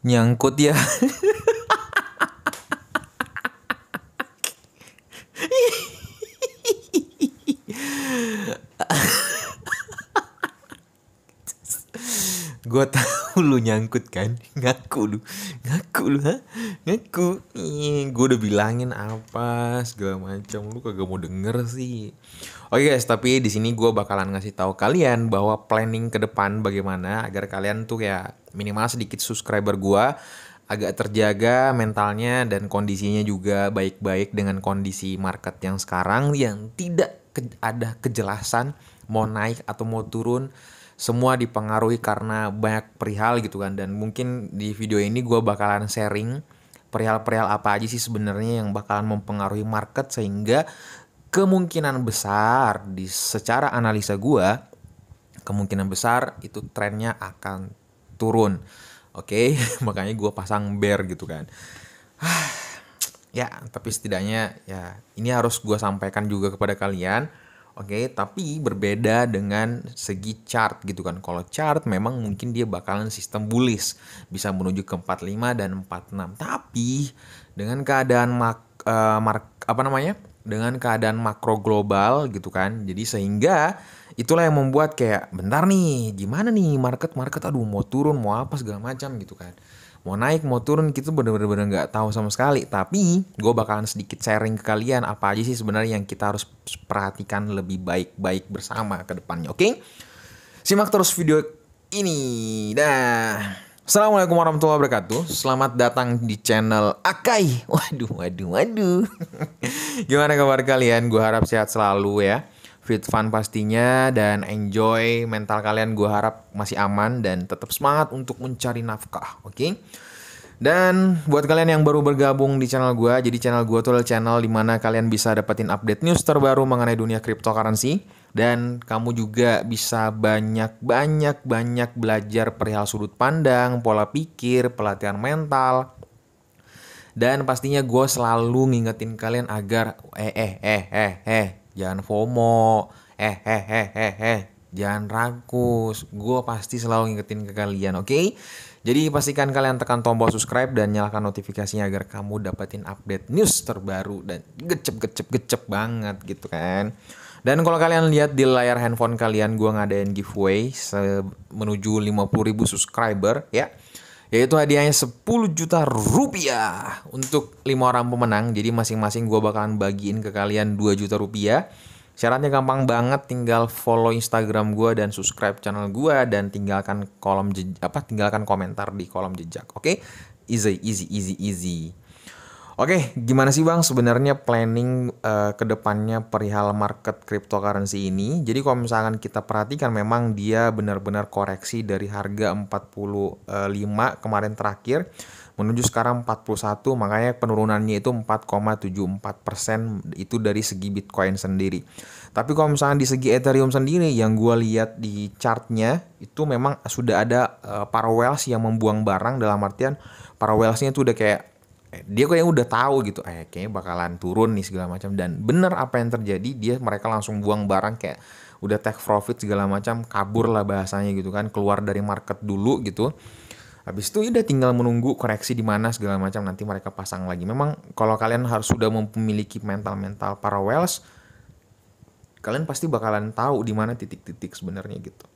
nyangkut ya gue tahu lu nyangkut kan ngaku lu ngaku lu ha ngaku gue udah bilangin apa segala macam lu kagak mau denger sih oke okay guys tapi di sini gue bakalan ngasih tahu kalian bahwa planning ke depan bagaimana agar kalian tuh ya minimal sedikit subscriber gua agak terjaga mentalnya dan kondisinya juga baik-baik dengan kondisi market yang sekarang yang tidak ke ada kejelasan mau naik atau mau turun semua dipengaruhi karena banyak perihal gitu kan dan mungkin di video ini gua bakalan sharing perihal-perihal apa aja sih sebenarnya yang bakalan mempengaruhi market sehingga kemungkinan besar di secara analisa gua kemungkinan besar itu trennya akan turun oke okay? makanya gue pasang bear gitu kan ya tapi setidaknya ya ini harus gue sampaikan juga kepada kalian oke okay? tapi berbeda dengan segi chart gitu kan kalau chart memang mungkin dia bakalan sistem bullish bisa menuju ke 45 dan 46 tapi dengan keadaan mak, uh, mark apa namanya dengan keadaan makro global gitu kan jadi sehingga itulah yang membuat kayak bentar nih gimana nih market market aduh mau turun mau apa segala macam gitu kan mau naik mau turun kita bener-bener nggak tahu sama sekali tapi gue bakalan sedikit sharing ke kalian apa aja sih sebenarnya yang kita harus perhatikan lebih baik-baik bersama ke depannya oke okay? simak terus video ini dah Assalamualaikum warahmatullahi wabarakatuh Selamat datang di channel Akai Waduh, waduh, waduh Gimana kabar kalian? Gue harap sehat selalu ya fit fun pastinya dan enjoy mental kalian gue harap masih aman dan tetap semangat untuk mencari nafkah oke okay? Dan buat kalian yang baru bergabung di channel gue, jadi channel gue tuh adalah channel dimana kalian bisa dapetin update news terbaru mengenai dunia cryptocurrency. Dan kamu juga bisa banyak-banyak-banyak belajar perihal sudut pandang, pola pikir, pelatihan mental. Dan pastinya gue selalu ngingetin kalian agar eh eh eh eh eh jangan FOMO, eh eh eh eh eh, jangan rakus. Gue pasti selalu ngingetin ke kalian, oke? Okay? Jadi pastikan kalian tekan tombol subscribe dan nyalakan notifikasinya agar kamu dapetin update news terbaru dan gecep gecep gecep banget gitu kan. Dan kalau kalian lihat di layar handphone kalian gue ngadain giveaway menuju 50.000 subscriber ya yaitu hadiahnya 10 juta rupiah untuk lima orang pemenang. Jadi masing-masing gue bakalan bagiin ke kalian 2 juta rupiah. Syaratnya gampang banget, tinggal follow Instagram gue dan subscribe channel gue dan tinggalkan kolom jejak, apa tinggalkan komentar di kolom jejak. Oke, okay? easy, easy, easy, easy. Oke, gimana sih Bang sebenarnya planning uh, ke perihal market cryptocurrency ini? Jadi kalau misalkan kita perhatikan memang dia benar-benar koreksi dari harga 45 kemarin terakhir menuju sekarang 41 makanya penurunannya itu 4,74 persen itu dari segi Bitcoin sendiri. Tapi kalau misalkan di segi Ethereum sendiri yang gue lihat di chartnya itu memang sudah ada uh, eh, parallels yang membuang barang dalam artian parallelsnya itu udah kayak Eh, dia kok udah tahu gitu eh kayaknya bakalan turun nih segala macam dan bener apa yang terjadi dia mereka langsung buang barang kayak udah take profit segala macam kabur lah bahasanya gitu kan keluar dari market dulu gitu habis itu ya udah tinggal menunggu koreksi di mana segala macam nanti mereka pasang lagi memang kalau kalian harus sudah memiliki mental mental para whales kalian pasti bakalan tahu di mana titik-titik sebenarnya gitu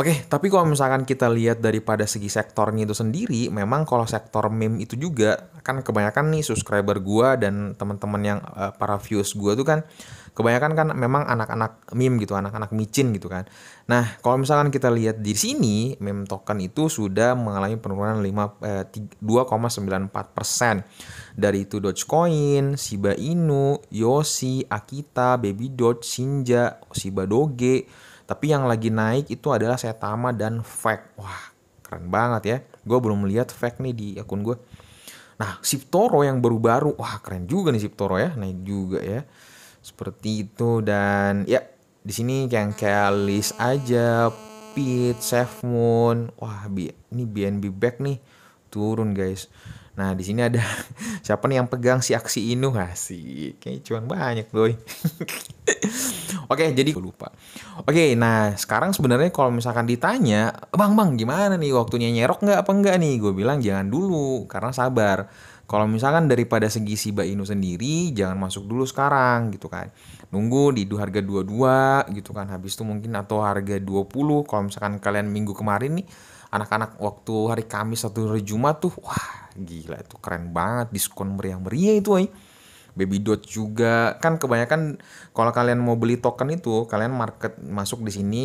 Oke, tapi kalau misalkan kita lihat daripada segi sektornya itu sendiri, memang kalau sektor meme itu juga kan kebanyakan nih subscriber gua dan teman-teman yang uh, para views gua tuh kan kebanyakan kan memang anak-anak meme gitu, anak-anak micin gitu kan. Nah, kalau misalkan kita lihat di sini meme token itu sudah mengalami penurunan 5 eh, dari itu Dogecoin, Shiba Inu, Yoshi, Akita, Baby Doge, Shinja, Shiba Doge, tapi yang lagi naik itu adalah Setama dan Fake. Wah, keren banget ya. Gue belum melihat Fake nih di akun gue. Nah, Siptoro yang baru-baru. Wah, keren juga nih Siptoro ya. Naik juga ya. Seperti itu dan ya di sini yang Kelis aja, Pit, Safe Moon. Wah, ini BNB back nih. Turun guys. Nah, di sini ada siapa nih yang pegang si aksi Inu? Asik. Kayaknya cuan banyak, doi. Oke, jadi gue lupa. Oke, nah sekarang sebenarnya kalau misalkan ditanya, bang bang gimana nih waktunya nyerok nggak apa enggak nih? Gue bilang jangan dulu karena sabar. Kalau misalkan daripada segi Shiba Inu sendiri, jangan masuk dulu sekarang gitu kan. Nunggu di harga 22 gitu kan. Habis itu mungkin atau harga 20 kalau misalkan kalian minggu kemarin nih anak-anak waktu hari Kamis atau hari Jumat tuh wah gila itu keren banget diskon meriah-meriah itu ay. Baby Dot juga. Kan kebanyakan kalau kalian mau beli token itu, kalian market masuk di sini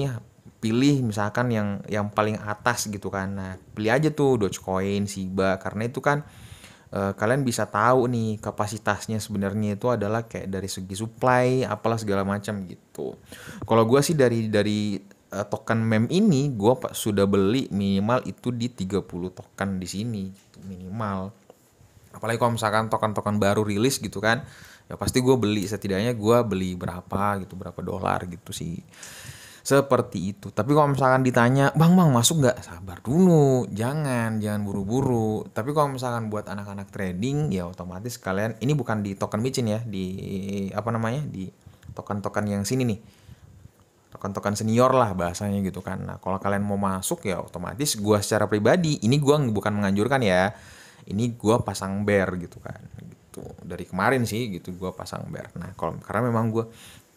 pilih misalkan yang yang paling atas gitu kan. Nah, pilih aja tuh Dogecoin, Shiba karena itu kan uh, kalian bisa tahu nih kapasitasnya sebenarnya itu adalah kayak dari segi supply apalah segala macam gitu. Kalau gue sih dari dari uh, token mem ini gue sudah beli minimal itu di 30 token di sini gitu, minimal apalagi kalau misalkan token-token baru rilis gitu kan ya pasti gue beli setidaknya gue beli berapa gitu berapa dolar gitu sih seperti itu tapi kalau misalkan ditanya bang bang masuk nggak sabar dulu jangan jangan buru-buru tapi kalau misalkan buat anak-anak trading ya otomatis kalian ini bukan di token micin ya di apa namanya di token-token yang sini nih token-token senior lah bahasanya gitu kan nah kalau kalian mau masuk ya otomatis gue secara pribadi ini gue bukan menganjurkan ya ini gue pasang bear gitu kan gitu dari kemarin sih gitu gue pasang bear nah kalau karena memang gue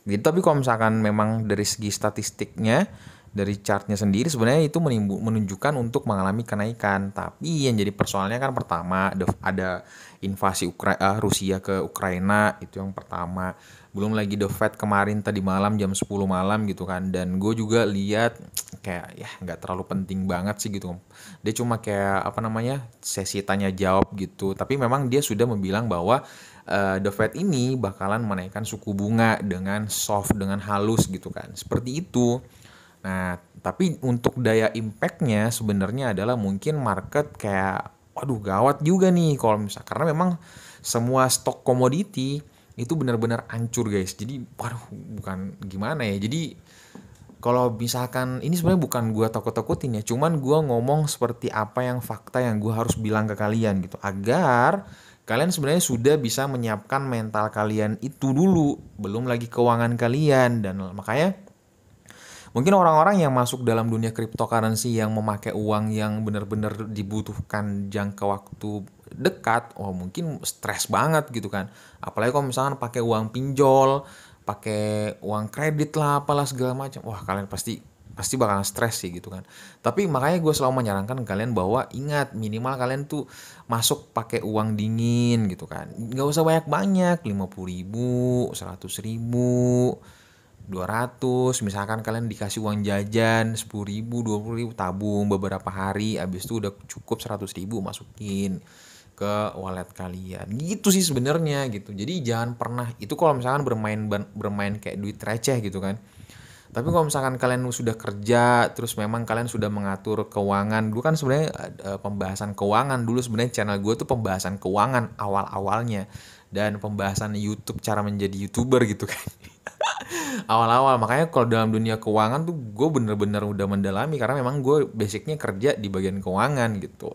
gitu tapi kalau misalkan memang dari segi statistiknya dari chartnya sendiri sebenarnya itu menunjukkan untuk mengalami kenaikan tapi yang jadi persoalannya kan pertama ada invasi Ukra uh, Rusia ke Ukraina itu yang pertama belum lagi the Fed kemarin tadi malam jam 10 malam gitu kan dan gue juga lihat kayak ya nggak terlalu penting banget sih gitu dia cuma kayak apa namanya sesi tanya jawab gitu tapi memang dia sudah membilang bahwa uh, The Fed ini bakalan menaikkan suku bunga dengan soft dengan halus gitu kan seperti itu Nah, tapi untuk daya impactnya sebenarnya adalah mungkin market kayak, waduh gawat juga nih kalau misalnya karena memang semua stok komoditi itu benar-benar hancur guys. Jadi, waduh bukan gimana ya. Jadi kalau misalkan ini sebenarnya bukan gua takut-takutin ya, cuman gua ngomong seperti apa yang fakta yang gua harus bilang ke kalian gitu agar kalian sebenarnya sudah bisa menyiapkan mental kalian itu dulu, belum lagi keuangan kalian dan makanya Mungkin orang-orang yang masuk dalam dunia cryptocurrency yang memakai uang yang benar-benar dibutuhkan jangka waktu dekat, oh mungkin stres banget gitu kan. Apalagi kalau misalkan pakai uang pinjol, pakai uang kredit lah, apalah segala macam. Wah, kalian pasti pasti bakalan stres sih gitu kan. Tapi makanya gue selalu menyarankan kalian bahwa ingat minimal kalian tuh masuk pakai uang dingin gitu kan. Gak usah banyak-banyak, 50 ribu, 100 ribu, 200 misalkan kalian dikasih uang jajan 10 ribu 20 ribu tabung beberapa hari habis itu udah cukup 100 ribu masukin ke wallet kalian gitu sih sebenarnya gitu jadi jangan pernah itu kalau misalkan bermain bermain kayak duit receh gitu kan tapi kalau misalkan kalian sudah kerja terus memang kalian sudah mengatur keuangan dulu kan sebenarnya e, pembahasan keuangan dulu sebenarnya channel gue tuh pembahasan keuangan awal awalnya dan pembahasan YouTube cara menjadi youtuber gitu kan awal-awal makanya kalau dalam dunia keuangan tuh gue bener-bener udah mendalami karena memang gue basicnya kerja di bagian keuangan gitu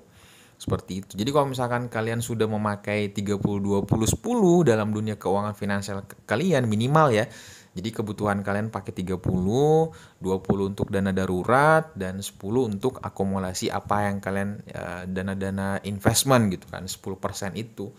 seperti itu. Jadi kalau misalkan kalian sudah memakai 30 20 10 dalam dunia keuangan finansial kalian minimal ya. Jadi kebutuhan kalian pakai 30, 20 untuk dana darurat dan 10 untuk akumulasi apa yang kalian eh, dana-dana uh, investment gitu kan. 10% itu.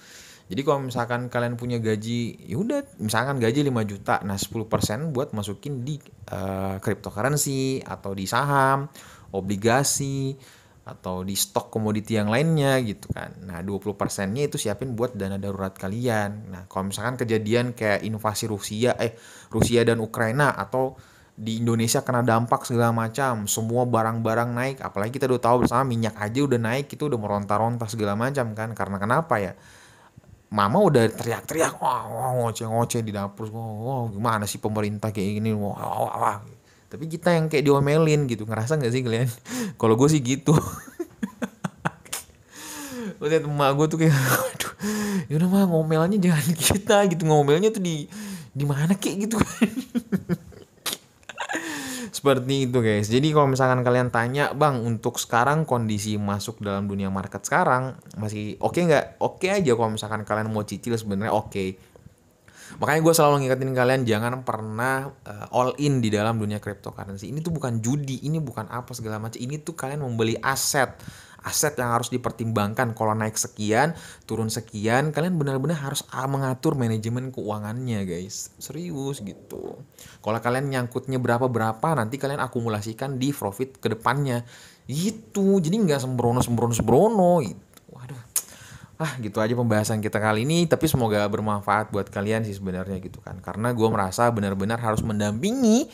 Jadi kalau misalkan kalian punya gaji, yaudah misalkan gaji 5 juta, nah 10% buat masukin di uh, cryptocurrency atau di saham, obligasi, atau di stok komoditi yang lainnya gitu kan. Nah 20 persennya itu siapin buat dana darurat kalian. Nah kalau misalkan kejadian kayak invasi Rusia, eh Rusia dan Ukraina atau di Indonesia kena dampak segala macam, semua barang-barang naik, apalagi kita udah tahu bersama minyak aja udah naik itu udah meronta-ronta segala macam kan. Karena kenapa ya? mama udah teriak-teriak wah wah ngoceh-ngoceh di dapur oh, gimana sih pemerintah kayak gini wah, wah, wah, wah. tapi kita yang kayak diomelin gitu ngerasa nggak sih kalian kalau gue sih gitu gue liat emak gue tuh kayak aduh yaudah mah ngomelnya jangan kita gitu ngomelnya tuh di di mana kayak gitu kan seperti itu guys. Jadi kalau misalkan kalian tanya, "Bang, untuk sekarang kondisi masuk dalam dunia market sekarang masih oke okay nggak?" Oke okay aja kalau misalkan kalian mau cicil sebenarnya oke. Okay. Makanya gue selalu ngingetin kalian jangan pernah uh, all in di dalam dunia cryptocurrency. Ini tuh bukan judi, ini bukan apa segala macam. Ini tuh kalian membeli aset aset yang harus dipertimbangkan kalau naik sekian turun sekian kalian benar-benar harus ah, mengatur manajemen keuangannya guys serius gitu kalau kalian nyangkutnya berapa berapa nanti kalian akumulasikan di profit kedepannya gitu jadi nggak sembrono sembrono sembrono gitu waduh ah gitu aja pembahasan kita kali ini tapi semoga bermanfaat buat kalian sih sebenarnya gitu kan karena gue merasa benar-benar harus mendampingi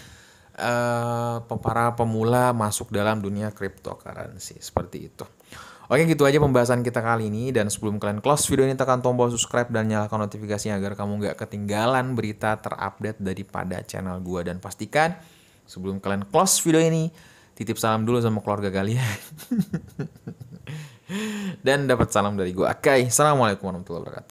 uh, para pemula masuk dalam dunia cryptocurrency seperti itu. Oke gitu aja pembahasan kita kali ini dan sebelum kalian close video ini tekan tombol subscribe dan nyalakan notifikasinya agar kamu nggak ketinggalan berita terupdate daripada channel gua dan pastikan sebelum kalian close video ini titip salam dulu sama keluarga kalian dan dapat salam dari gua. Oke, assalamualaikum warahmatullahi wabarakatuh.